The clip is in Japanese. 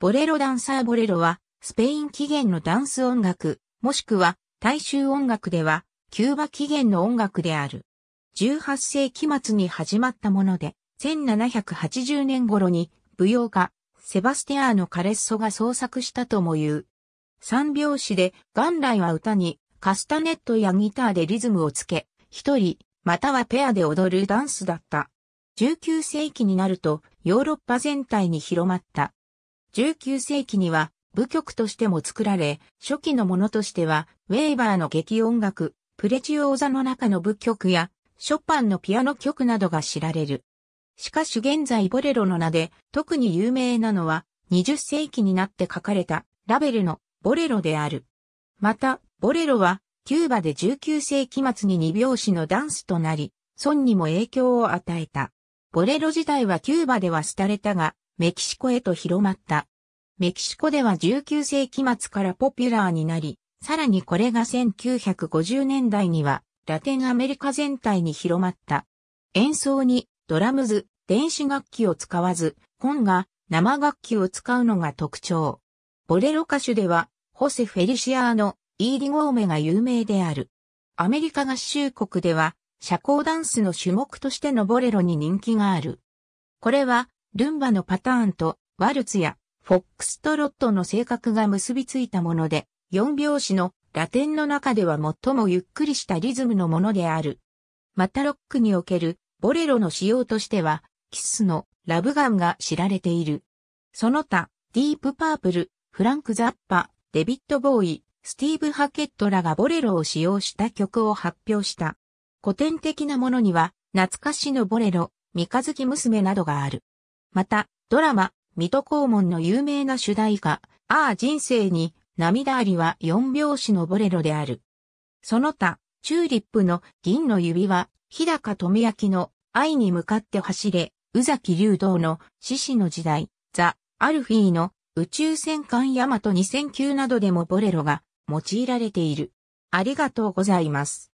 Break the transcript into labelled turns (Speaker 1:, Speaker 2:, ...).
Speaker 1: ボレロダンサーボレロは、スペイン起源のダンス音楽、もしくは、大衆音楽では、キューバ起源の音楽である。18世紀末に始まったもので、1780年頃に、舞踊家、セバステアーノ・カレッソが創作したとも言う。三拍子で、元来は歌に、カスタネットやギターでリズムをつけ、一人、またはペアで踊るダンスだった。19世紀になると、ヨーロッパ全体に広まった。19世紀には舞曲としても作られ、初期のものとしては、ウェーバーの劇音楽、プレチオーザの中の舞曲や、ショパンのピアノ曲などが知られる。しかし現在ボレロの名で特に有名なのは20世紀になって書かれたラベルのボレロである。また、ボレロはキューバで19世紀末に二拍子のダンスとなり、孫にも影響を与えた。ボレロ自体はキューバでは廃れたが、メキシコへと広まった。メキシコでは19世紀末からポピュラーになり、さらにこれが1950年代にはラテンアメリカ全体に広まった。演奏にドラムズ、電子楽器を使わず、本が生楽器を使うのが特徴。ボレロ歌手では、ホセ・フェリシアーノ、イーリゴーメが有名である。アメリカ合衆国では、社交ダンスの種目としてのボレロに人気がある。これは、ルンバのパターンとワルツやフォックストロットの性格が結びついたもので、4拍子のラテンの中では最もゆっくりしたリズムのものである。またロックにおけるボレロの仕様としては、キスのラブガンが知られている。その他、ディープパープル、フランク・ザッパ、デビット・ボーイ、スティーブ・ハケットらがボレロを使用した曲を発表した。古典的なものには、懐かしのボレロ、三日月娘などがある。また、ドラマ、水戸黄門の有名な主題歌、ああ人生に、涙ありは四拍子のボレロである。その他、チューリップの銀の指は、日高富明の愛に向かって走れ、宇崎竜道の獅子の時代、ザ・アルフィーの宇宙戦艦ヤマト2009などでもボレロが用いられている。ありがとうございます。